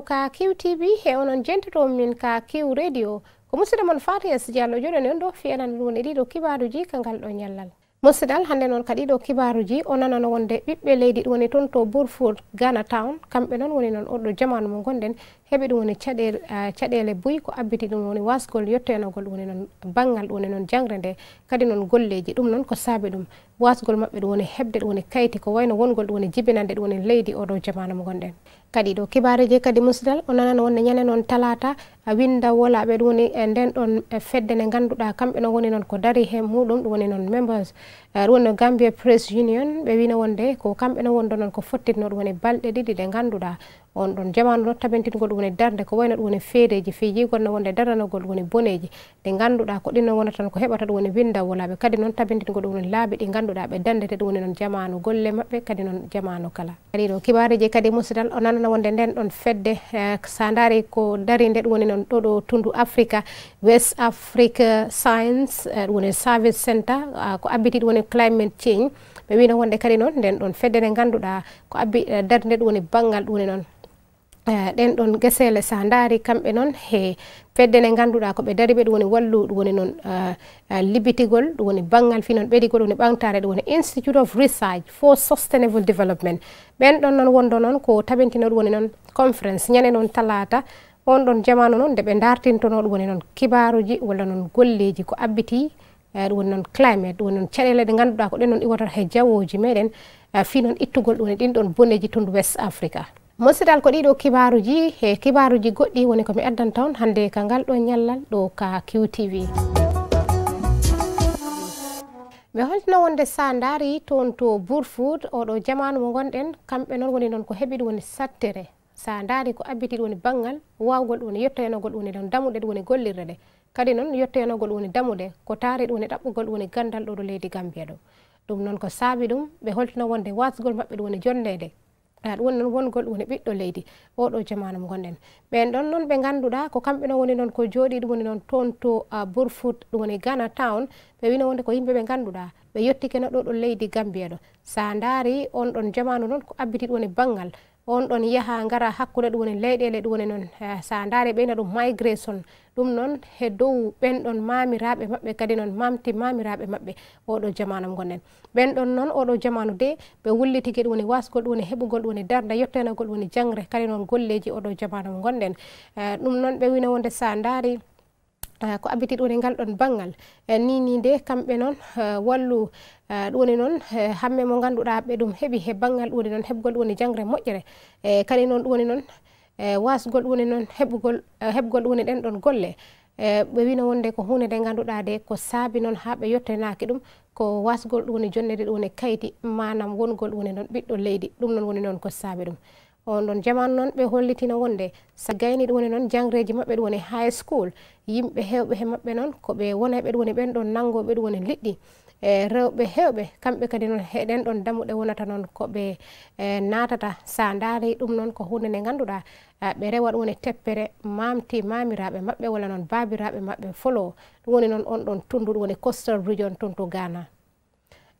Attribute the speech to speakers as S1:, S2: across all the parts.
S1: keɗitowo ka kiw tv e onon jentotomo min ka kiw radio ko musidɗo moon fati yasdi e allah joɗoni on ɗo fiyanani ɗum e ɗiɗo kibaruji ka ngal ɗo ñallal musidal hannde noon ka ɗiɗo kibaruji o nanano wonde ɓiɓɓe leydi ɗum woni toon to bourfod gana town kamɓe noon woni noon oɗɗo jamanu mo gonɗen heɓi ɗum woni caɗele boyi ko abbiti ɗum woni wasgol yettoyanogol ɗumwoni noon banggal ɗum woni noon jangre nde kadi noon golleji ɗum noon ko saabi ɗum wasgol maɓɓe ɗum woni heɓde ɗum woni kayti ko wayno wongol ɗum woni jibinande ɗum woni leydi oɗo jamanu mo gonɗen kadi ɗo kibariji kadi musidal o nanano wonde ñane noon talata winda wolaɓe ɗum woni e nden ɗon e fedde nde ganduɗa kamɓe noon woni noon ko dari he muɗum ɗum woni noon members aɗa woni no gambia press union ɓe wino wonde ko kamɓe no wonde noon ko fottitno ɗum woni balɗe ɗiɗi ɗe ngannduɗa on ɗon jamanu nottamentingol ɗum woni darde ko wayno ɗum woni feedeji fiijigol no wonde dardanogol ɗum woni boneji ɗi ngannduɗa ko ɗinno wona tan ko heɓata ɗum woni windaw wolaɓe kadi noon tamentingol ɗum woni laabi ɗi ngannduɗa ɓe dandete ɗum woni noon jamanu golle maɓɓe kadi noon jamanu kala kadi ɗo kibariji kadi musidal o nanana wonde nden ɗon fedde sa dari ko darinde ɗum woni noon ɗo ɗo tundu africa west africa science ɗum woni service centre ko abbiti ɗum woni climate change ɓe wino wonde kadi noon nden ɗon fedde nde ngannduɗa ko abbi eh, darde ɗum woni banggal ɗum ne noon ɗen eh, ɗon gueseele sa daari kamɓe noon he fedde nde ngannduɗa ko ɓe dariɓe ɗum woni wallu ɗum woni noon eh, libitigol ɗum woni banggal fi noon ɓeɗigol woni ɓantare ɗum woni institute of research for sustainable development ɓen ɗon noon wondo noon ko taɓintino ɗum woni noon conférence ñane noon talata on ɗon jamanu noon nde ɓe dartintono ɗum woni noon kibaruji walla noon golleji ko abbiti Eh, ɗum woni noon climate ɗum woni noon caɗele ɗe ngannduɗaa ko ɗen noon iwata he jawooji meɗen eh, fii noon ittugol ɗum e ɗin ɗon bonneji tundu west africa mosidal ko ɗiɗo kibaruji e kibaruji goɗɗi woni komi addan taon hannde ka ngal ɗo ñallal ɗo ka qtv mi holtino wonde sa ndaari toon to bourfood oɗo jamanu mo ngonɗen kamɓe noon woni noon ko heɓi ɗum woni sattere sa ndaari ko abbiti ɗum woni baŋngal wawgol ɗum woni yettoyanogol ɗum woni ɗon damuɗe ɗum woni gollirde ɗe kadi noon yettenogol woni damude ko taari ɗum woni e ɗaɓɓugol ɗum woni gandal ɗo ɗo leydi gambiya ɗo ɗum noon ko saabi ɗum ɓe holtino wonde wasgol maɓɓe ɗum woni jondede ɗum woni noon wongol ɗum woni ɓiɗɗo leydi oɗo jamanu gonɗen ɓen ɗon noon ɓe ganduɗa ko kamɓe noon woni noon ko jooɗi ɗum woni noon toon to bourfot ɗum woni gana town ɓe wino wonde ko yimɓe ɓe ganduɗa ɓe yettikeno ɗo ɗo leydi gambiya ɗo sa daari on ɗon jamanu noon ko abbiti ɗum woni banggal on ɗon yaha gara hakkude ɗum woni leyɗele ɗum woni noon sa daari ɓeyna ɗum migration ɗum noon he dow ɓen ɗon mamiraɓe maɓɓe kadi noon mamti mamiraɓe maɓɓe oɗo jamanu gonɗen ɓen ɗon noon oɗo jamanu de ɓe wullitigue ɗum woni wasgol ɗum woni heɓugol ɗum woni darda yettanagol ɗum woni jangre kadi noon golleji oɗo jamanu gonɗen eh, ɗum noon ɓe wina wonde sa daari ko abbiti ɗo ne ngal ɗon banggal e ni ni nde kamɓe noon wallu ɗoni noon hamme mo ngannduɗa ɓe ɗum heɓi he banggal ɗoni noon heɓgol ɗoni jangre moƴƴere e kadi noon ɗoni noon wasgol ɗoni noon heɓgol heɓgol ɗoni ɗen ɗon golle ɓe wino wonde ko hunde nde ngannduɗa de ko saabi noon ha ɓe yettenaki ɗum ko wasgol ɗoni jonnede ɗoni kayti manam wongol ɗoni noon ɓiɗɗo leydi ɗum noon woni noon ko saabi ɗum on ɗon jamanu noon ɓe hollitina wonde sa gayni ɗum woni noon jangreji maɓɓe ɗum woni high school yimɓe hewɓe he maɓɓe noon ko ɓe wona ɓe ɗum woni ɓen ɗon nangoɓe ɗum woni liɗɗi e rewɓe hewɓe kamɓe kadi noon heɗen ɗon damuɗe wonata noon koɓe e natata sa daari ɗum noon ko hunde nde ganduɗa ɓe rewa ɗum woni teppere mamti mamiraɓe maɓɓe walla noon babiraɓe maɓɓe folo ɗum woni noon on ɗon tundu ɗum woni costal region toon to ghana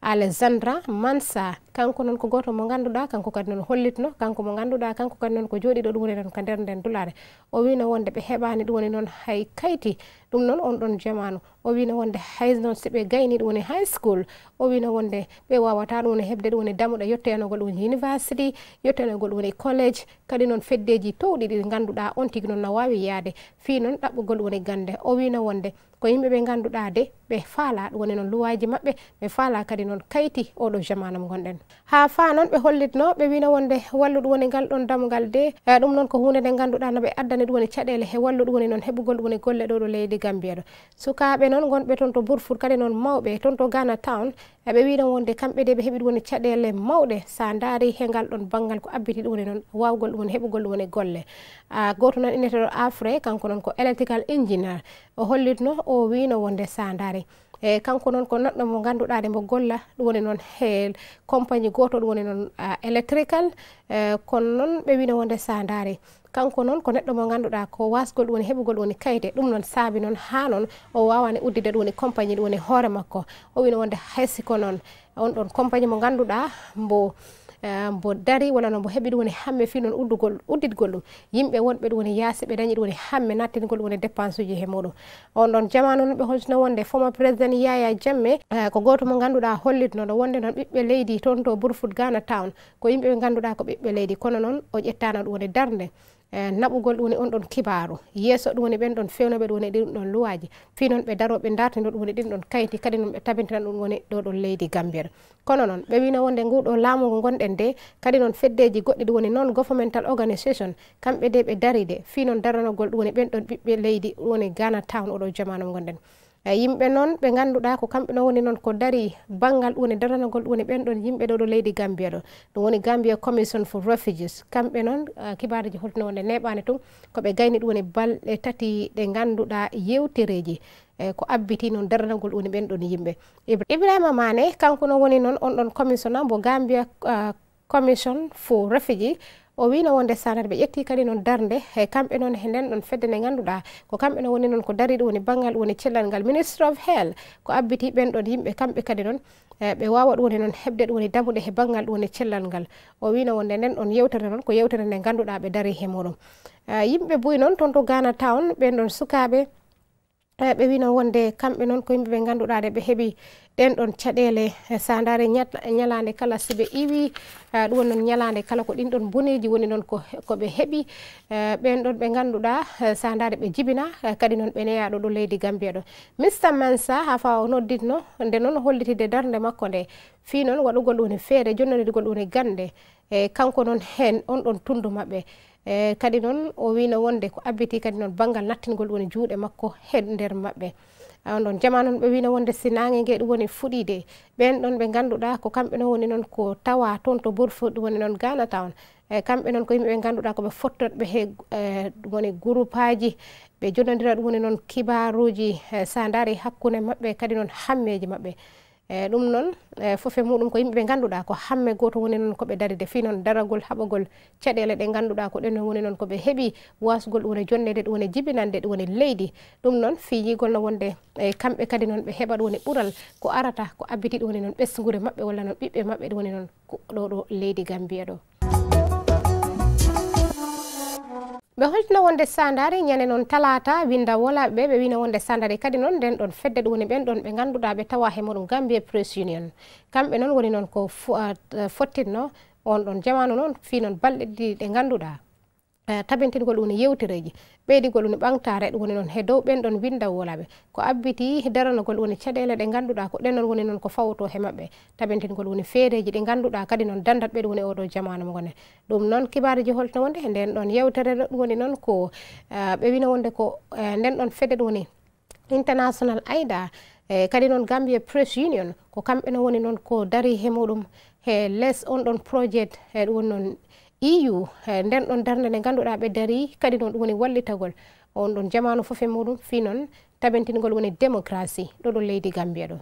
S1: alexandra mansa kanko noon ko goto mo ganduɗa kanko kadi noon hollitno kanko mo ganduɗa kanko kadi noon ko jooɗiɗo ɗum woni noon ko nder nden dulare o wino wonde ɓe heɓani ɗum woni noon hay kayti ɗum noon on ɗon jamanu o wino wonde hay noon so ɓe gayni ɗum woni high school o wino wonde ɓe wawata ɗum woni heɓde ɗum woni damuɗa yettoyanogol ɗum woni university yettoyanogol ɗum woni collége kadi noon feddeji towɗi ɗi ganduɗa on tigui noon no wawi yaade fi noon ɗaɓɓugol ɗum woni gande o wino wonde ko yimɓeɓe ganduɗa de ɓe faala ɗum woni noon luwaji mabɓe ɓe faala kadi noon kayti oɗo jamana mo gonɗen ha fa noon ɓe hollitno ɓe wino wonde walluɗum woni ngal ɗon damgal de e ɗum noon ko hunde nde ganduɗa no ɓe addani ɗum woni caɗele he walluɗum woni noon heɓugol ɗum woni golle ɗo ɗo leydi gambiya ɗo sukaɓe noon gonɓe toon to bourfour kadi noon mawɓe toon to gana town e ɓe wiɗon wonde kamɓe de ɓe heeɓi ɗum woni caɗele mawɗe sa daari he ngal ɗon banggal ko abbiti ɗum woni noon wawgol ɗum woni heɓugol ɗum woni golle goto noon ineteɗo afre kanko noon ko electrical engineer o hollitno o wino wonde sa daari e kanko noon ko neɗɗo mo ganduɗa de mo golla ɗum woni noon he compagnie goto ɗum woni noon electrical e, kono noon ɓe wino wonde sa daari kanko noon ko neɗɗo mo ganduɗa ko wasgol woni heɓugol woni kayite ɗum noon saabi noon ha noon o wawani uddide ɗum woni compagnie ɗum woni hoore makko o wino wonde haysiko noon on ɗon compagnie mo ganduɗa mbo eh, mbo dari wala no mbo heɓi ɗum woni hamme fi noon uddugol udditgol ɗum yimɓe wonɓe ɗum woni yaasi ɓe dañi ɗum woni hamme nattingol ɗum woni dépense uji he muɗum on ɗon jamanu noon ɓe holtino wonde foma président yaya jamme eh, ko goto mo ganduɗa hollitno ɗo wonde noon ɓiɓɓe leydi toon to bourfoud gana town ko yimɓe ɓe ganduɗa ko ɓiɓɓe leydi kono noon o ƴettano ɗum woni darde E, naɓugol ɗum woni on ɗon kibaru yeeso ɗum woni ɓen ɗon fewnoɓe ɗum woni ɗin ɗon luwaji fi noon ɓe daroɓe dartino ɗum woni ɗin ɗon kayiti kadi noon ɓe tabintinan ɗum woni ɗo ɗon leydi gambiere kono noon ɓe wino wonde nguɗo laamugo gonɗen nde kadi noon feddeji goɗɗi ɗum woni non gouvernemental organisation kamɓe de ɓe daride fi noon daranogol ɗum woni ɓen ɗon ɓiɓɓe leydi ɗum woni gana town oɗo jamanu gonɗen E yimɓe noon ɓe ngannduɗa ko kamɓe noon woni noon ko dari banngal ɗum woni daranagol ɗum woni ɓen ɗon yimɓe ɗo ɗo leydi gambia ɗo ɗum woni gambia commission for refugies kamɓe noon e, kibaruji holtuno wonde neɓani tun ko ɓe gayni ɗum woni balɗe tati ɗe ngannduɗa yewtereji e ko abbiti noon daranagol ɗum woni ɓen ɗon yimɓe ibrahima mane kanko noon woni noon on ɗon commission a mbo gambia commission for refugie o wino wonde sanare ɓe ƴetti kadi noon darde e kamɓe noon e nden ɗon fedde nde ganduɗa ko kamɓe no woni noon ko dariɗo woni banggal woni cellal ngal ministre of hell ko abbiti ɓen ɗon yimɓe kamɓe kadi noon e ɓe wawa ɗum woni noon heɓde ɗum woni damuɗe he banggal ɗum woni cellal ngal o wino wonde nden ɗon yewtere noon ko yewtere nde ganduɗa ɓe daari he muɗum e yimɓe boyi noon toon to gana town ɓen ɗon sukaɓe eyi ɓe wino wonde kamɓe noon ko yimɓeɓe ganduɗa de ɓe heeɓi ɗen ɗon caɗele eh, sa dare ñalade kala siɓe iwi eh, ɗum woni noon ñalade kala ko ɗin ɗon boneji woni noon koɓe heeɓi eh, ɓen ɗon ɓe ganduɗa sa dare ɓe jibina kadi noon ɓe neyaɗo ɗo leydi gambia ɗo mistar mansa ha fa o nodditno nde noon hollitide darde makko nde fi noon waɗugol ɗum woni e feere jonnonidgol ɗum woni e gande e kanko noon hen on ɗon tundu maɓɓe e kadi noon o wino wonde ko abbiti kadi noon banggal nattingol woni juuɗe makko hed nder maɓɓe on ɗon jama noon ɓe wino wonde sinage nge ɗum woni fuɗiide ɓen ɗon ɓe ganduɗa ko kamɓe noon woni noon ko tawa toon to borfo ɗum woni noon gana tawon e kamɓe noon ko yimɓeɓe ganduɗa koɓe fottotɓe he e, ɗum woni groupe aji ɓe jonodira ɗum woni noon kibaruji e, sa dari hakkude maɓɓe kadi noon hammeji maɓɓe eyi ɗum noon e fof e muɗum ko yimɓeɓe ganduɗa ko hamme goto woni noon koɓe darede fi noon daragol haɓagol caɗele ɗe ganduɗa ko ɗen woni noon koɓe heeɓi wasgol ɗum woni jonnede ɗum woni jibinande ɗum woni leydi ɗum noon fiyigol no wonde e kamɓe kadi noon ɓe heeɓa ɗum woni ɓuural ko arata ko abbiti ɗum woni noon ɓesgure mabɓe walla noon ɓiɓɓe mabɓe ɗum woni noon ko ɗo ɗo leydi gambiya ɗo ɓe holtino wonde sandare ñande noon talata winda wolaɓeɓe ɓe wino wonde sandare kadi noon nden ɗon fedde ɗo woni ɓen ɗon ɓe ganduɗa ɓe tawa he moɗum gambie press union kamɓe noon woni noon ko ah, ah, fottinno on ɗon jamanu noon fi noon balɗe ɗiɗi ɗe ganduɗa ah, tabintingol ɗum ne yewtereji ɓeydigol woni ɓantareɗ woni noon he dow ɓen ɗon winda wolaɓe ko abbiti daranogol woni caɗele ɗe ganduɗa ko ɗenon woni noon ko fawto he maɓɓe tabintingol woni feereji ɗi ganduɗa kadi noon dandat ɓeɗ woni oɗo jamanu mo gone ɗum noon kibaruji holto wonde e nden ɗon yewtere ɗoɗum woni noon ko eh, ɓe wino wonde ko eh, nden ɗon fedeɗ woni international aida e kadi noon gambie press union ko kamɓe no woni noon ko dari he muɗum he less on ɗon projet eɗum woni noon iyu e e, nden ɗon darde nde ngannduɗa ɓe daari kadi noon ɗum woni wallitagol on ɗon jamanu fof e muɗum fi noon tabintingol woni démocratie ɗo ɗon leydi gambia ɗo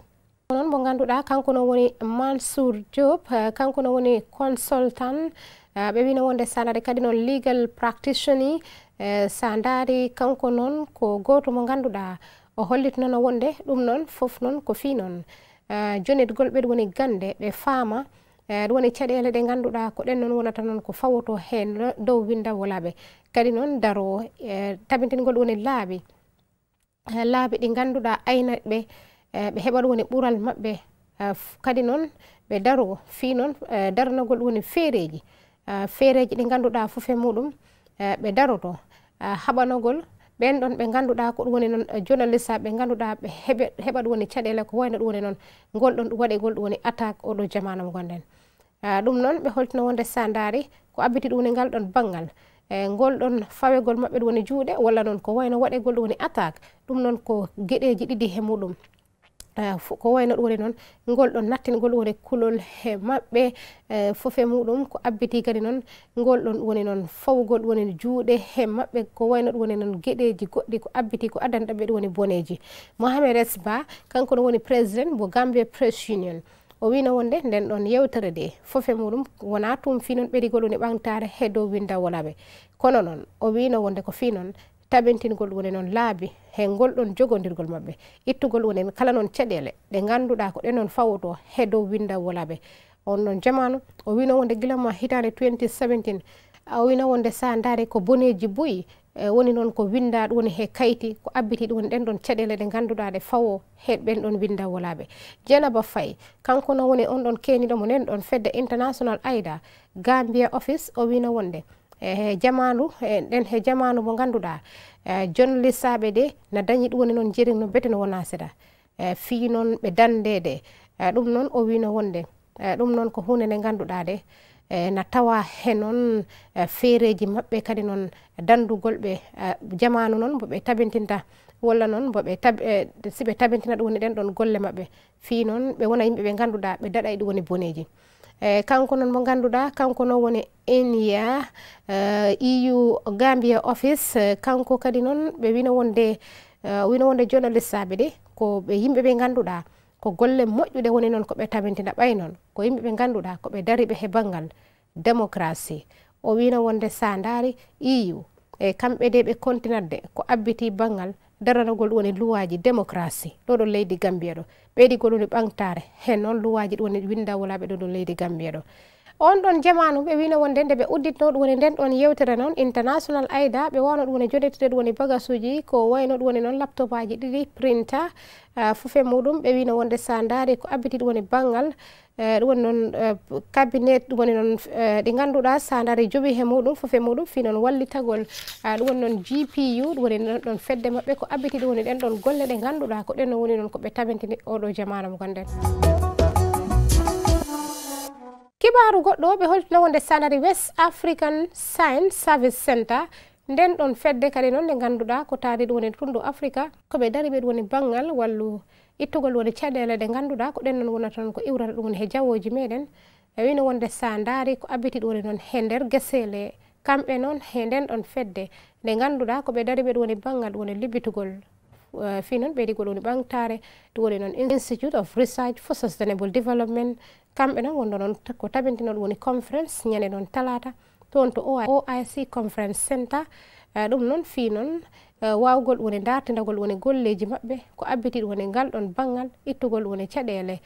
S1: noon mo ngannduɗa kanko no woni mansour job e, kanko no woni consultant ɓe wino wonde sandade kadi noon legal practitiony sa ndaari kanko noon ko goto mo ngannduɗa o hollitnono wonde ɗum noon fof noon ko fi noon jonitgol ɓeɗo woni gande ɓe faama eyi eh, aɗa woni caɗele ɗe ngannduɗa ko ɗen noon wonata noon ko fawoto hen dow windawolaɓe kadi noon daroo e eh, tabintingol woni laaɓi eh, laaɓi ɗi ngannduɗa aynaɓe ɓe heɓata woni ɓural maɓɓe kadi noon ɓe daro fi noon daranagol woni feereji feereji ɗi ngannduɗa fof e muɗum ɓe daroto haɓanagol ɓen ɗon ɓe ngannduɗa ko ɗum woni noon journalist aɓe ngannduɗa ɓe heɓa ɗum woni caɗele ko wayno ɗum woni noon ngol ɗon waɗe gol ɗum woni attaque oɗo jamanamo gonɗen Ah, ɗum noon ɓe holtino wonde sandari ko abbiti ɗum ne ngal ɗon banggal e ngol ɗon fawegol maɓɓe ɗum woni juuɗe walla noon ko wayno waɗegol ɗum woni attaque ɗum noon ko gueɗeji ɗiɗi he muɗum ah, ko wayno ɗum woni noon ngol ɗon nattin gol ɗum woni kulol he maɓɓe fof e muɗum ko abbiti kadi noon ngol ɗon woni noon fawgol ɗum woni juuɗe he maɓɓe ko wayno ɗum woni noon gueɗeji goɗɗi ko abbiti ko addanɗaɓe ɗum woni boneji mohamed esba kanko no woni président mo gambie press union o wino wonde nden ɗon yewtere nde fof e muɗum wona tum finon ɓerigol une ɓantare he dow windawola ɓe kono noon o wino wonde ko finon tabintingol une noon laabi he ngol ɗon jogodirgol maɓɓe ittugol une kala noon caɗele ɗe ganduɗa ko ɗenon fawoto he dow windawola ɓe on noon jamanu o wino wonde guilamma hitande 2017 o wino wonde sa daari ko boneji boyi Eh, woni noon ko windaɗo woni he kayti ko abbitiɗo woni ɗen ɗon caɗele ɗe ganduɗa ɗe fawo he ɓen ɗon winda wolaɓe jenaba fay kanko no woni on ɗon keniɗo mo nen ɗon fedde international aida gambia office o wino wonde e jamanu e ɗen he jamanu mo ganduɗa e, jon lissaɓe de na dañi ɗum woni noon jeri no bete no wona seeɗa e fi noon ɓe dandede e, ɗum noon o wino wonde e, ɗum noon ko hunde nde ganduɗa de E, na tawa he noon e, feereji maɓɓe kadi noon dandugol ɓe e, jamanu noon mbo ɓe tabintinta walla noon mbo ɓe siɓe tabintina ɗum woni ɗen ɗon golle maɓɓe fi noon ɓe wona yimɓe ɓe ganduɗa ɓe daɗa e ɗum woni boneji kanko noon mo ganduɗa kanko noon woni enia eu gambia office kanko kadi noon ɓe wino wonde wino wonde journalist saɓe de ko ɓe yimɓe ɓe ganduɗa ko golle moƴƴude woni noon ko ɓe tamintina ɓay noon ko yimɓe ɓe ngannduɗa ko ɓe dari ɓe heɓal ngal démocracie o wino wonde sandari iyu e, e kamɓe de ɓe continuade ko abbiti bangal daranogol ɗum woni luwaji démocracie ɗo ɗon leydi gambiya ɗo ɓeydigol woni ɓantare he noon luwaji ɗum woni winda wolaɓe ɗo ɗon leydi gambiya ɗo on ɗon jamanu ɓe wino wonde nde ɓe udditno ɗum woni nden ɗon yewtere noon international aida ɓe wawno ɗum woni jonditede ɗum woni bagas uji ko wayno ɗum woni noon laptop aji ɗiɗi printa fofe muɗum ɓe wino wonde sa daari ko abbiti ɗum woni banggal ɗum woni noon cabinet ɗum woni noon ɗi ganduɗa sa daari joɓi he muɗum fofe muɗum fi noon wallitagol ɗum woni noon gpu ɗum woni ɗon ɗon fedde mabɓe ko abbiti ɗum woni ɗen ɗon golle ɗe ganduɗa ko ɗenno woni noon koɓe tamentini oɗo jamanu mo ganden kibaru goɗɗo o ɓe holtinowonde sanary west african sien service center nden ɗon fedde kadi noon nde ngannduɗa ko taari ɗum woni tunndu africa koɓe dari ɓeɗum woni baŋngal wallu ittugol woni caɗele ɗe ngannduɗa ko ɗen noon wona toon ko iwrata ɗum woni he jawoji meɗen e wino wonde sa ndaari ko abbiti ɗum woni noon he nder geseele kamɓe noon he nden ɗon fedde nde ngannduɗa koɓe dari ɓeɗum woni baŋngal ɗum woni libbitugol Euh, fii noon ɓeydi goɗoni ɓantare to woni noon institute of research for sustainable development kamɓe noon wonno noon ko tabintino ɗum woni conférence ñande noon talata toon to oic conférence center euh, ɗum noon fii noon euh, wawgol woni dartedagol woni golleji maɓɓe ko abbitiɗ woni galɗon banggal ittugol woni caɗele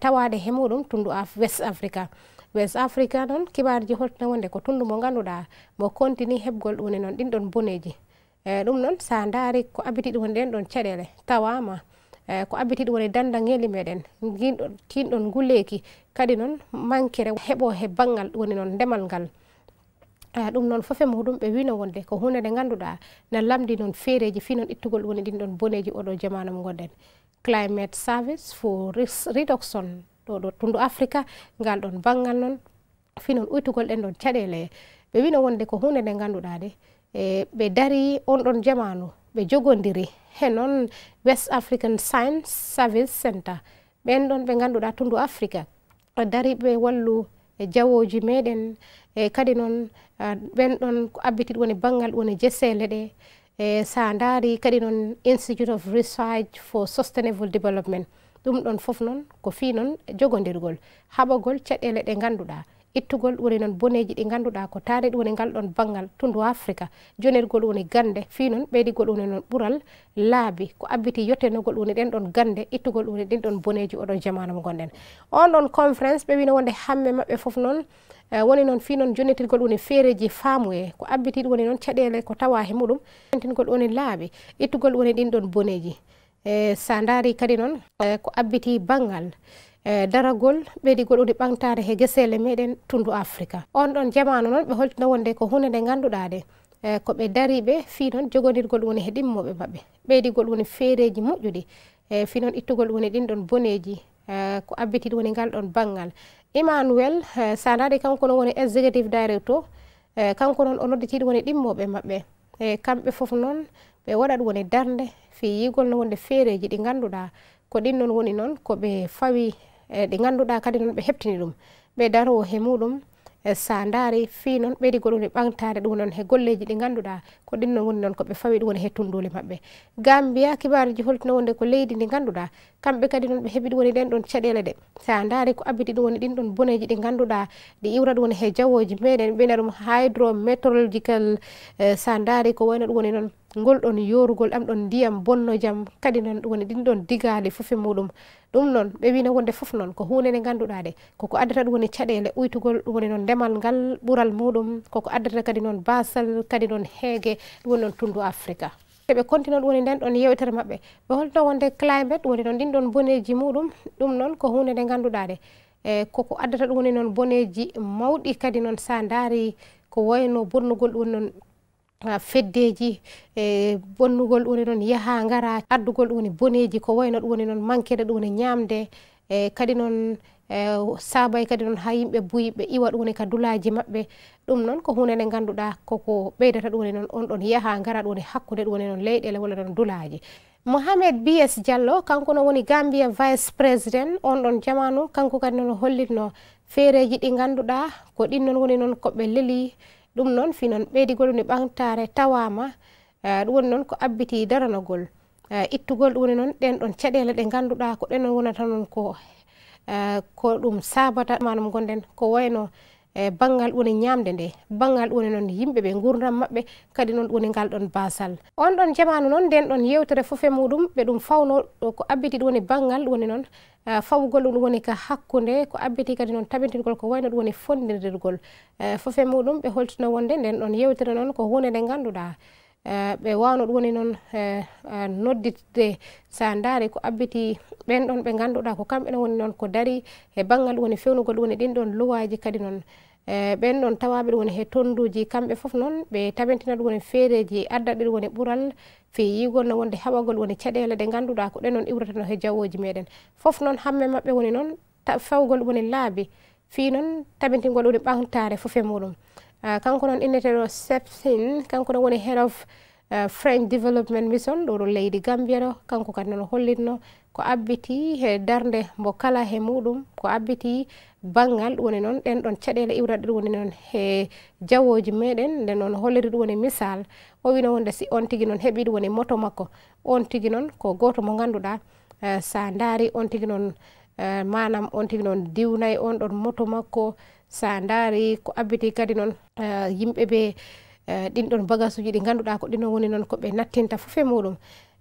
S1: tawade he muɗum tundu west africa west africa noon kibarji holtina wonde ko tundu mo ganduɗa mo continue heɓgol woni noon ɗin ɗon boneji eyi ɗum noon sa daari ko abbiti ɗum woni ɗen ɗon caɗele tawama eyi ko abbiti ɗum woni danda ngeli meɗen ginɗo tinɗon nguleeki kadi noon manquere heɓo he banggal ɗum woni noon ndemal ngal eyi ɗum noon fof e muɗum ɓe wino wonde ko hunde nde ngannduɗa ne lamdi noon feereji fii noon ittugol ɗum woni ɗin ɗon boneji oɗo jamanu m ngonɗen climate service for redoxon ɗo ɗo tundu africa ngal ɗon banggal noon fii noon uytugol ɗen ɗon caɗele ɓe wino wonde ko hunde nde ngannduɗa de E, ɓe dari onɗon jamanu ɓe jogodiri he noon west african science service center ɓen ɗon ɓe ganduɗa tundu africa dari ɓe wallu e jawoji meɗen e kadi noon ɓen ɗon ko abbitiɗ woni banggal woni jesele ɗe e sa daari kadi noon institute of research for sustainable development ɗum ɗon foof noon ko fi noon e jogodirgol haɓogol caɗɗele ɗe ganduɗa ittugol woni noon boneji ɗi ganduɗa ko tari woni ngal ɗon banggal tundu afrique jonirgol woni gande fi noon ɓeydigol woni noon ɓural laabi ko abbiti yettenogol woni ɗen ɗon gande ittugol woni ɗin ɗon boneji oɗon jamanu mo gonɗen on ɗon conférence ɓe wino wonde hamme mabɓe foof noon eh, woni noon fi noon jonitirgol woni feereji faamu e ko abbiti woni noon caɗele ko tawa he muɗum entingol woni laabi ittugol woni ɗin ɗon boneji e sa daari kadi noon eh, ko abbiti banggal E daragol ɓeydi goɗɗude ɓantare he gesele meɗen tundu africa on ɗon jamanu noon ɓe holtino wonde ko hunde nde ganduɗa de e ko ɓe dariɓe fi noon jogodirgol woni he ɗimmoɓe mabɓe ɓeydi gol woni feereji moƴƴuɗi e fi noon ittugol woni ɗin ɗon boneji e ko abbitid woni ngal ɗon banggal emmanuel sa daɗi kanko noon woni exécutive directo kanko noon o nodditiɗ woni ɗimmoɓe mabɓe e kamɓe foof noon ɓe waɗaɗ woni darde fi yigol no wonde feereji ɗi ganduɗa ko ɗin noon woni noon ko ɓe fawi Eh, ɗi ngannduɗa kadi noon ɓe heɓtini ɗum ɓe daroo he muɗum eh, sa ndaari fii noon ɓeydi go ɗum e ɓantaare ɗum noon he golleji ɗi ngannduɗa ko ɗin noon woni noon ko ɓe fawi ɗum woni he tunduule maɓɓe gambiya kibaruji holtino wonde ko leydi ndi ngannduɗa kamɓe kadi noon ɓe heɓi ɗum woni ɗen ɗon caɗele ɗe sa ndaari ko abbiti ɗum woni ɗin ɗon boneji ɗi ngannduɗa ɗi iwra ɗum woni he jawoji meɗen ɓena ɗum hydrométrological eh, sa ndaari ko wayno ɗum woni noon ngol ɗon yorugol am ɗon ndiyam bonno jam kadi noon woni ɗin ɗon digali foof e muɗum ɗum noon ɓe wino wonde foof noon ko hunde nde ganduɗa de koko addata ɗum woni caɗele uytugol ɗum woni noon ndemal ngal ɓural muɗum koko addata kadi noon basal kadi noon heege ɗum woni noon tundu africa eɓe continue ɗum woni nden ɗon yewtere maɓɓe ɓe holno wonde climate woni noon ɗin ɗon boneji muɗum ɗum noon ko hunde nde ganduɗa de e koko addata ɗum woni noon boneji mawɗi kadi noon sa daari ko wayno bonnugol ɗum woni noon feddeji e bonnugol ɗum ne noon yaha gara addugol ɗum woni boneji ko wayno ɗum woni noon manquede ɗum woni ñamde e kadi noon e, saabay kadi noon ha yimɓe buyiɓe iwa ɗum woni ka dulaji maɓɓe ɗum noon ko hunde nde ganduɗa koko ɓeydata ɗum woni noon on ɗon yaha gara ɗum woni hakkude ɗum woni noon leyɗele walla noon dulaji mohamed bs diallo kanko noon woni gambia vice président on ɗon jamanu kanko kadi noon hollitno feereji ɗi ganduɗa ko ɗin noon woni noon koɓe leli ɗum noon finon ɓeydigol ni ɓantare tawama e, ɗum woni noon ko abbiti daranagol e, ittugol ɗum woni noon ɗen ɗon caɗele ɗe ganduɗa ko ɗenon wonata noon ko e, ko ɗum sabata manam gonɗen ko wayno e banggal ɗune ñamde nde banggal ɗune noon yimɓeɓe gurdam mabɓe kadi noon ɗune ngal ɗon basal on ɗon jamanu noon nden ɗon yewtere foof e muɗum ɓe ɗum fawno ko abbiti ɗum woni banggal ɗuni noon e, fawgol ɗum ɗum woni ka hakkude ko abbiti kadi noon tabintirgol ko wayno ɗum woni fondirdirgol foof e muɗum ɓe holtino wonde nden ɗon yewtere noon ko hunde nde ganduɗa e, ɓe wano ɗum woni noon e, noddide sa daari ko abbiti ɓen ɗon ɓe ganduɗa ko kamɓe no woni noon ko daari e banggal ɗum woni fewnugol ɗum woni ɗin ɗon lowaji kadi noon Eh, ɓen ɗon tawaɓe ɗ woni he tonduji kamɓe foof noon ɓe tabintina ɗum woni feereji adda ɗe ɗ woni ɓural feyigol no wonde haɓagol woni caɗele ɗe ganduɗa ko ɗe noon iwratano he jawoji meɗen foof noon hamme mabɓe woni noon fawgol woni laabi fi noon tabintingol woni ɓantare foof e muɗum eh, kanko noon inneteɗo sepsin kanko noon woni head of eh, french development mission ɗo ɗo leydi gambia ɗo kanko kadi noon hollitno ko abbiti e darde mbo kala he muɗum ko abbiti banggal ɗum woni noon ɗen ɗon caɗele iwrat ɗe ɗum woni noon e jawoji meɗen nde noon holliri ɗum woni misal o wino wonde si on tigui noon heeɓi ɗum woni moto makko on tigui noon ko goto mo ganduɗa eh, sa daari on tigui noon eh, manam on tigui noon diwnayyi on ɗon moto makko sa daari ko abbiti kadi noon eh, yimɓeɓe ɗin ɗon bagage uji ɗi ganduɗa ko ɗinon woni noon koɓe nattinta foof e muɗum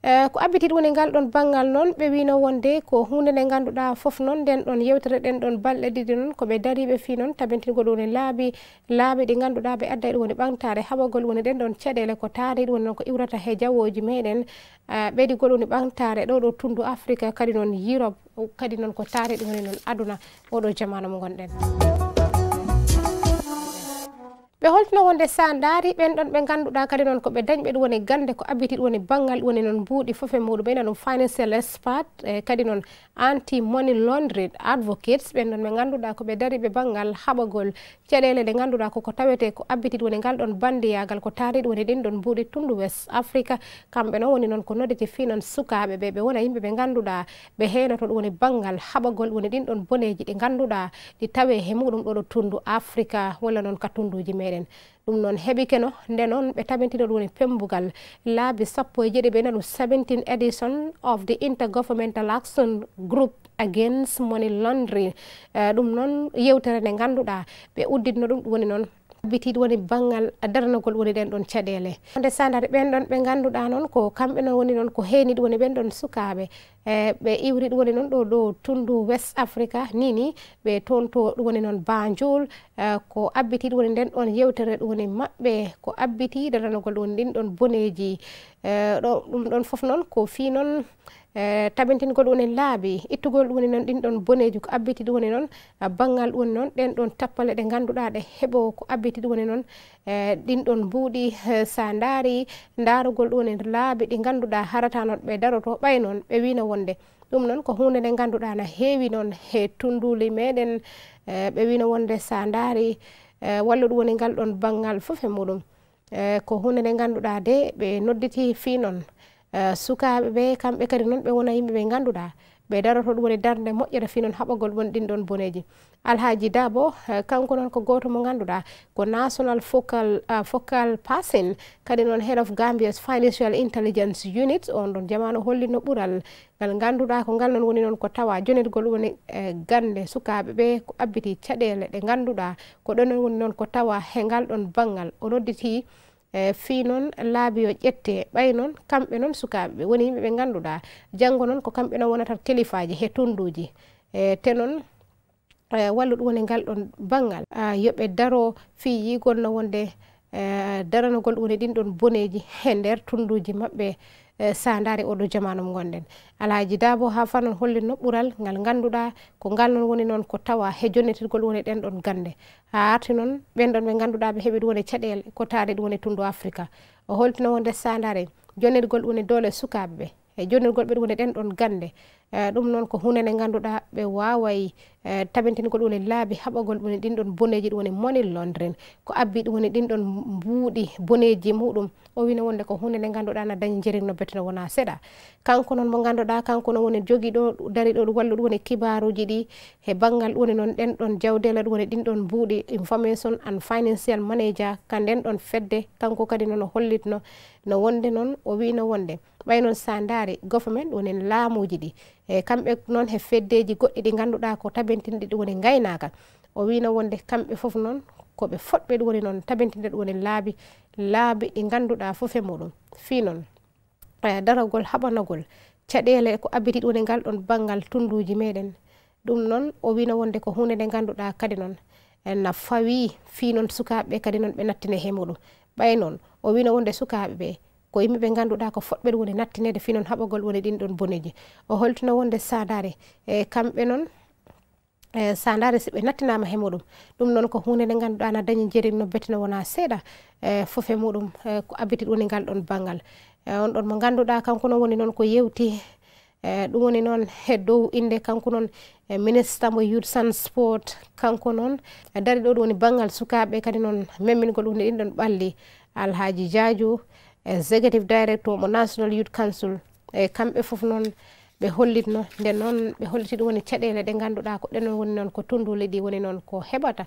S1: Eh, ko abbiti ɗum e ngal ɗon banngal noon ɓe wino wonde ko hunde nde ngannduɗa fof noon nden ɗon yewtere ɗen ɗon balɗe ɗiɗi noon ko ɓe dariɓe fi noon tabintingo ɗum woni laabi laabi ɗi ngannduɗa ɓe adda ɗum woni ɓantare haɓogol woni ɗen ɗon ceɗele ko taari ɗum woni noon ko iwrata he jawoji meɗen eh, ɓeydi goɗ woni ɓantare ɗo ɗo tundu africa kadi noon europe kadi noon ko taari ɗum woni noon aduna oɗo jamanu mo gonɗen ɓe holtino wonde sandari ɓen ɗon ɓe ganduɗa kadi noon koɓe dañɓe ɗum woni gande ko abiti ɗum woni banggal woni noon buuɗi foof e muɗum ɓeyna ɗum financial expert e kadi noon anti money laundry advocates ɓen ɗon ɓe ganduɗa koɓe dariɓe banggal haɓagol caɗele ɗe ganduɗa koko tawete ko abiti ɗum woni ngal ɗon bandiyagal ko taari ɗum woni ɗin ɗon buuɗi tundu west africa kamɓe noon woni noon ko nodditi fi noon sukaɓe ɓe ɓe wona yimɓe ɓe ganduɗa ɓe heenoto ɗum woni banggal haɓagol woni ɗin ɗon boneji ɗi ganduɗa ɗi tawe he muɗum ɗo ɗo tundu africa walla noon ka tunduji meɗen meɗen ɗum noon heɓi keno nde noon ɓe tabintino ɗum woni pembugal laabi sappo e jeɗi ɓeno ɗum 17 edition of the intergovernmental action group against money laundry eh, ɗum noon yewtere nde ngannduɗaa ɓe uddidno ɗum ɗum woni noon abbitiɗ woni banggal darnagol woni ɗen ɗon caɗele nde sandare ɓen ɗon ɓe ngannduɗa noon ko kamɓe noon woni noon ko heeniɗ woni ɓen ɗon sukaɓe e ɓe iwriɗ woni noon ɗo ɗo tundu west africa nini ɓe tonto ɗum woni noon banjol e ko abbitiɗ woni nden ɗon yewtere ɗum woni maɓɓe ko abbiti darnagol ɗum woni ɗin ɗon boneji e ɗo ɗum ɗon fof noon ko fi noon Eh, tabintin go ɗumen laabi ittugol ɗumni noon ɗin ɗon boneji ko abbiti ɗumni noon eh, banggal ɗumni noon ɗen ɗon tappale ɗe ngannduɗa ɗe heɓo ko abbiti ɗumni noon eh, ɗin ɗon mbuuɗi sa ndaari ndaarugol ɗumni laabi ɗi ngannduɗa harata noon ɓe daroto ɓay noon ɓe wino wonde ɗum noon ko hunde nde ngannduɗa no heewi noon he tunnduli meɗen ɓe wino wonde sa ndaari walla ɗum woni ngal ɗon banggal fof e muɗum ko hunde nde ngannduɗa de ɓe nodditi fii noon Eh, sukaɓe ɓe kamɓe kadi noon ɓe wona yimɓe ɓe ganduɗa ɓe daroto ɗum woni darde moƴƴata finoon haɓogol won ɗin ɗon boneji alhaji da bo eh, kanko noon ko goto mo ganduɗa ko national focal eh, focal passin kadi noon head of gambias financial intelligence unit on ɗon jamanu hollino ɓural ngal ganduɗa ko ngal noon woni noon ko tawa jonetgol woni gande sukaɓe ɓe ko abbiti caɗele ɗe ganduɗa ko ɗonon woni noon ko tawa he ngal ɗon banggal o nodditi E, fii noon laabi yo ƴette ɓay noon kamɓe noon sukaaɓe ɓe woni yimɓe ɓe ngannduɗa janngo noon ko kamɓe noon wonata kelifaaji he tonnduuji e te noon e, walla ɗum woni ngal ɗon banngal yoɓe daro fii yiigolno wonde e, daranogol ɗum woni ɗin ɗon boneeji he ndeer tonnduuji maɓɓe Eh, sa dari oɗo jamanu m gonɗen alhaji dabo ha fanon holli noɓɓural ngal ganduɗa ko ngal non woni noon ko tawa he jonnetirgol woni ɗen ɗon gande ha arti noon ɓen ɗon ɓe ganduɗa ɓe heeɓi ɗum woni caɗele ko taɗe ɗum woni tundu africa o holtino wonde sa dari jonnetgol ɗum woni dole sukaɓeɓe e joni goɗɓe ɗum nde ɗen ɗon gande e ɗum noon ko hundene ganduɗa ɓe waway e tabintingol ɗum woni laabi haɓagol ɗum woni ɗin ɗon boneji ɗum woni moni londren ko abbi ɗum woni ɗin ɗon mbuuɗi boneji muɗum o wino wonde ko hunde nde ganduɗa na dañ jering no betene wona seeɗa kanko noon mo ganduɗa kanko noon woni jogui ɗo dari ɗo ɗum walla ɗum woni kibaruji ɗi e banggal ɗum woni noon ɗen ɗon jawdele ɗum woni ɗin ɗon mbuuɗi information and financial manager ka nden ɗon fedde kanko kadi noon o hollitno no wonde noon o wino wonde ɓay noon sandare gofement wonen laamuji ɗi e kamɓe noon he feddeji goɗɗi ɗi ganduɗa ko tabintinde ɗi woni gaynakal o wino wonde kamɓe foof noon koɓe foɗɓe ɗi woni noon tabintinde ɗi woni laabi laabi ɗi ganduɗa foof e muɗum fi noon e daragol haɓanagol caɗele ko abiti ɗi woni ngal ɗon banggal tunduji meɗen ɗum noon o wino wonde ko hunde nde ganduɗa kadi noon e na fawi fi noon sukaɓeɓe kadi noon ɓe nattine he muɗum ɓay noon o wino wonde sukaɓeɓe ko yimɓeɓe ganduɗa ko foɗɓeɗe woni nattinede finon haɓogol woni ɗin ɗon boneji o holtuno wonde sadare e kamɓe noon e sadare so ɓe nattinama he muɗum ɗum noon ko hunde nde ganduɗa na dañi jerin no betino wona seeɗa e foof e muɗum ko abbitiɗ woni ngal ɗon bangal e on ɗon mo ganduɗa kankono woni noon ko yewti e ɗum woni noon e dow inde kanko noon ministre mo youth transport kanko noon e dari ɗo ɗum woni bangal sukaɓe kadi noon memmingol woni ɗin ɗon ɓalli alhaji diadio executive directo mo national youth council e kamɓe fof noon ɓe hollitno nden noon ɓe hollitiɗ woni caɗele ɗe ganduɗa ko ɗenon woni noon ko tunduli ɗi woni noon ko heɓata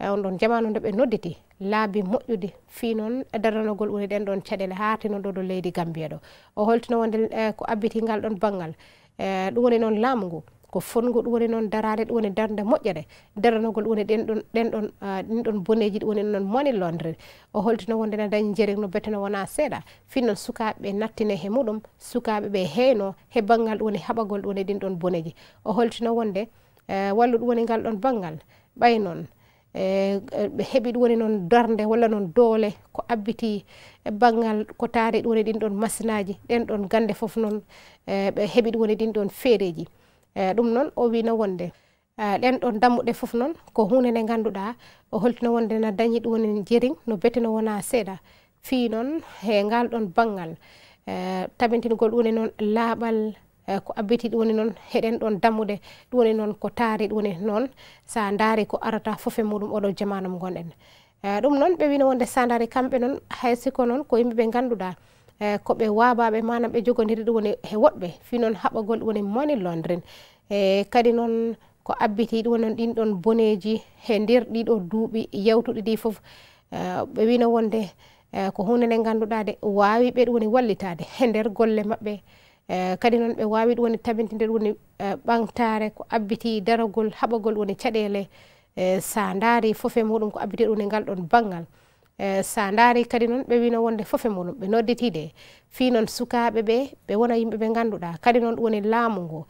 S1: e on ɗon jamanu nde ɓe nodditi laabi moƴƴude fi noon daranogol woni ɗen ɗon caɗele hatino ɗo ɗo leydi gambiya ɗo o holtino wonde e ko abbiti ngal ɗon banggal e ɗum woni noon laamu ngu ko fonngo ɗum woni noon daraade ɗum woni darde moƴƴo ɗe daranogol ɗum woni ɗenɗon ɗenɗon ɗin ɗon boneji ɗum woni noon moni londre o holtino wonde no dañ jereg no bete no wona seeɗa finnoon sukaaɓeɓe nattine he muɗum sukaaɓeɓe heyno he banggal ɗum woni haɓagol ɗum woni ɗin ɗon boneji o holtino wonde wallu ɗum woni ngal ɗon banggal ɓay noon ɓe heɓi ɗum woni noon darde walla noon doole ko abbiti banggal ko taari ɗum woni ɗin ɗon masinaji ɗen ɗon gande fof noon ɓe heɓi ɗum woni ɗin ɗon feereji eyi ɗum noon o wino wonde e, ɗen ɗon dammuɗe fof noon ko hunde nde ganduɗa o holtino wonde na dañi ɗum woni jeri no bete no wona seeɗa fi noon e ngal ɗon banggal e, tabintingol ɗum woni noon laaɓal e, ko abbiti ɗum woni noon heɗen ɗon dammuɗe ɗum woni noon ko taari ɗum woni noon sa daari ko arata fof e muɗum oɗo jamanum gonɗen ɗum noon ɓe wino wonde sa daari kamɓe noon haysiko noon ko yimɓeɓe ganduɗa Eh, ko ɓe waababe manam ɓe jogodiri ɗum woni e woɗɓe fii noon haɓagol ɗum woni moni londrin e eh, kadi noon ko abbiti ɗum wonon ɗin ɗon boneji e nder ɗiɗo duuɓi yewtuɗi ɗi fof eh, ɓe wino wonde ko hunde nde ngannduɗa de wawi ɓe ɗum woni wallitade e nder golle maɓɓe kadi noon ɓe wawi ɗum woni tabintinde ɗum woni ɓantare ko abbiti darogol haɓagol ɗum woni caɗele sa daari fof e muɗum ko abbiti ɗum woni ngal ɗon baŋngal Eh, sa ndaari kadi noon ɓe wino wonde fof e muɗum ɓe nodditiide fi noon sukaaɓe ɓe ɓe wona yimɓe ɓe ngannduɗaa kadi noon ɗum woni laamu ngo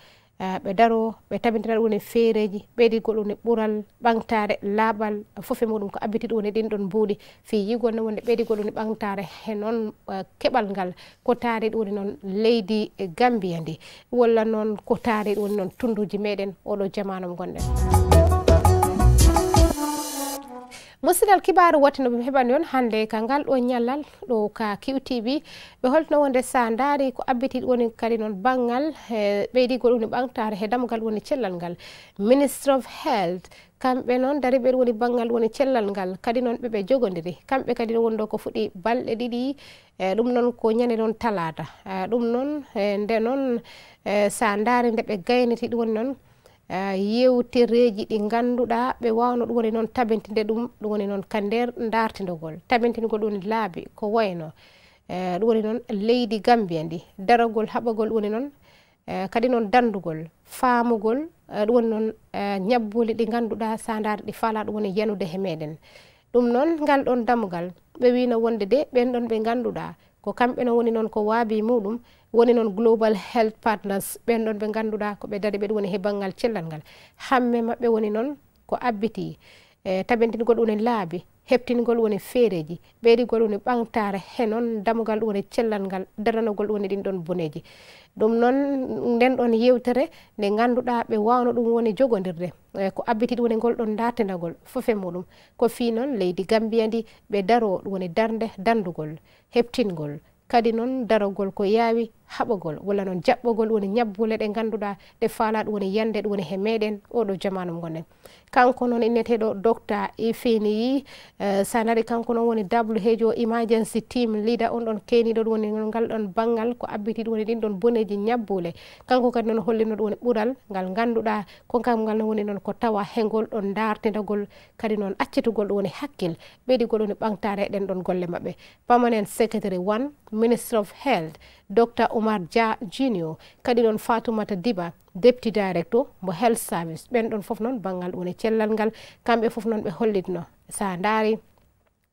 S1: eh, ɓe daro ɓe tabintana ɗum woni feereeji ɓeydi goɗɗum woni ɓural ɓantaare laaɓal fof e muɗum ko abbiti ɗum woni ɗin ɗon mbuuɗi fi yigolne wonde ɓeydi goɗɗum woni ɓantaare he noon eh, keɓal ngal ko taari ɗum woni noon leydi gambiya ndi walla noon ko taari ɗum woni noon tunnduuji meɗen oɗo jamanum gonɗen musidal kibaru wattino ɓe heɓani on hannde ka ngal ɗo ñallal ɗo ka kiwtiɓi ɓe holtino wonde sa daari ko abbitiɗo woni kadi noon baŋngal ɓeydigol ɗum ni ɓantare he damugal woni cellal ngal ministre of health kamɓe noon dari ɓeɗo woni baŋngal woni cellal ngal kadi noon ɓeɓe jogodiri kamɓe kadi no wonɗo ko fuɗi balɗe ɗiɗi e ɗum noon ko ñande noon talata e ɗum noon e nde noon sa daari nde ɓe gayniti ɗum woni noon yewtereji ɗi ganduɗa ɓe wawno ɗum woni noon tabintinde ɗum ɗum woni noon ka nder dartidogol tabintingol ɗum woni laabi ko wayno e, ɗum woni noon leydi gambia ndi daragol haɓagol ɗum woni noon e, kadi noon dandugol faamugol e, ɗum woni noon ñabbuli ɗi ganduɗa sa ndaare ɗi fala ɗum woni yanude he meɗen ɗum noon ngal ɗon damgal ɓe wino wonde de ɓen ɗon ɓe ganduɗa ko kamɓe no woni noon ko waabi muɗum woni noon global health partners ɓen ɗon ɓe ganduɗa ko ɓe daɗi ɓeɗo woni he banggal cellal ngal hamme maɓɓe woni noon ko abbiti E, taɓentingol wone laabi heɓtingol woni feereji ɓeyrigol woni ɓantare henoon damugal woni cellal ngal daranogol woni ɗin ɗon boneji ɗum noon nden ɗon yewtere nde ganduɗa ɓe wawno ɗum woni jogodirde e, ko abbitiɗ woni ngol ɗon datanagol fofe muɗum ko fi noon leydi gambiya ndi ɓe daro woni darde dandugol heɓtingol kadi noon darogol ko yaawi haɓogol walla noon jaɓɓogol woni ñabbule ɗe ngannduɗaa ɗe faala ɗum woni yannde ɗum woni he meeɗen oɗo jamanu gonɗen kanko noon inneteɗo docteur ifinii eh, sanari kanko noon woni wheo emergency team leader on ɗon keeniɗo ɗum woni ngal ɗon baŋngal ko abbiti ɗum woni ɗin ɗon boneji ñabbule kanko kadi noon hollino ɗum woni ɓural ngal ngannduɗaa ko kam ngal noon woni noon ko tawa hegol ɗon ndartendagol kadi noon accitugol ɗum woni hakkil ɓeydigol woni ɓantare ɗen ɗon golle maɓɓe pamanen secretary one ministre of health docteur oumar dia junio kadi noon fatoumata diba depty directo mo health service ɓen ɗon fof noon banggal ɗum e cellal ngal kamɓe fof noon ɓe hollitno sa daari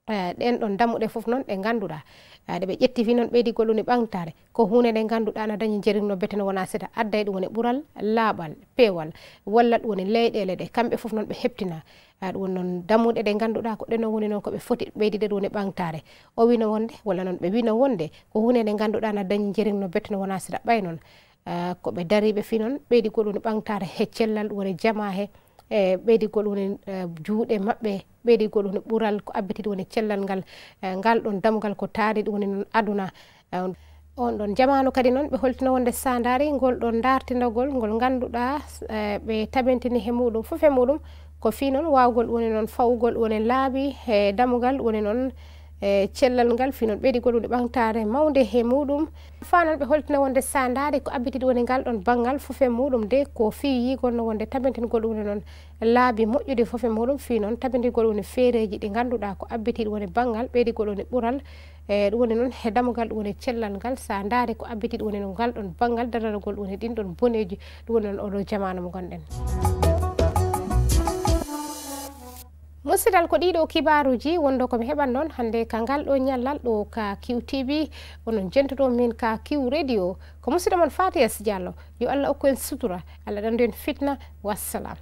S1: eh, ɗen ɗon dammuɗe fof noon ɗe ngannduɗa ade ah, ɓe ƴetti fi noon ɓeydi golluni ɓantare ko hunde nde ganduɗa na dañi jeriuno bete no wona seeda addaye ɗum woni ɓuural laaɓal peewal walla ɗum woni leyɗele ɗe kamɓe foof noon ɓe heptina ah, ɗum woni noon dammuɗe ɗe ganduɗa ko ɗeno woni noon koɓe footi ɓeydiɗe ɗum woni ɓantare o wino wonde walla noon ɓe wino wonde ko hunde nde ganduɗa na dañi jeriuno bete no wona seeda ɓay noon ah, koɓe dariɓe fi noon ɓeydi golluni ɓantare he cellal ɗum woni jama he e ɓeydi golluni eh, juuɗe maɓɓe ɓeydigo ɗum ɓural ko abbitide woni cellal ngal eh, ngal ɗon damgal ko taari ɗum woni noon aduna eh, on ɗon jamanu kadi noon ɓe holtino wonde sandari ngol ɗon dartinogol ngol ngannduɗa eh, ɓe tabintini he muɗum fof e muɗum ko fi noon wawgol ɗum woni noon fawgol ɗum woni laaɓi e damugal ɗum woni noon e cellal ngal finon ɓeydi goɗumde ɓantare mawde he muɗum fanon ɓe holtina wonde sandade ko abbitide woni ngal ɗon banggal foof e muɗum de ko fiyi gonno wonde tabinten goɗumde noon laabi moƴƴude foof e muɗum fi noon tabinti goɗumde feereji ɗi ganduɗa ko abbitiɗe woni banggal ɓeydi goɗumde ɓuural e ɗum woni noon he damogal ɗum woni cellal ngal sa ndaare ko abbitiɗe woni no ngal ɗon banggal dadanogol ɗum woni ɗin ɗon boneji ɗum woni noon oɗo jamanu mo gonɗen musidal ko ɗiɗo kibaruji wondo komi heɓan noon hannde ka ngal ɗo ñallal ɗo ka kiw tv onon jentoto min ka kiw radio ko musidɗo mon fatiyas diallo yo allah okku en sutura allah ɗanndu en fitna wassalam